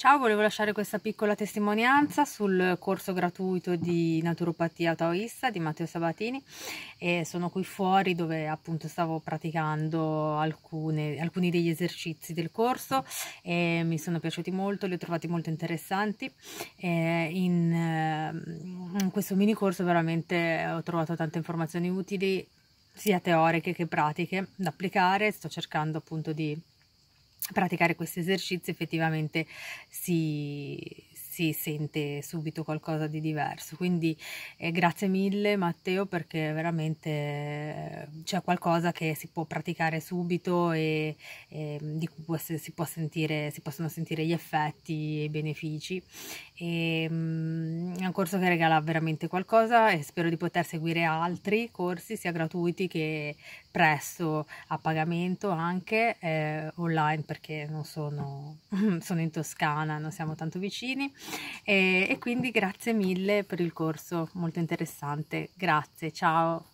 Ciao, volevo lasciare questa piccola testimonianza sul corso gratuito di naturopatia taoista di Matteo Sabatini e sono qui fuori dove appunto stavo praticando alcune, alcuni degli esercizi del corso e mi sono piaciuti molto, li ho trovati molto interessanti e in, ehm, in questo mini corso veramente ho trovato tante informazioni utili sia teoriche che pratiche da applicare, sto cercando appunto di praticare questi esercizi effettivamente si, si sente subito qualcosa di diverso quindi eh, grazie mille Matteo perché veramente eh, c'è qualcosa che si può praticare subito e, e mm, di cui può, si, può sentire, si possono sentire gli effetti e i benefici e, mm, un corso che regala veramente qualcosa e spero di poter seguire altri corsi sia gratuiti che presto a pagamento anche eh, online perché non sono, sono, in Toscana, non siamo tanto vicini e, e quindi grazie mille per il corso, molto interessante, grazie, ciao!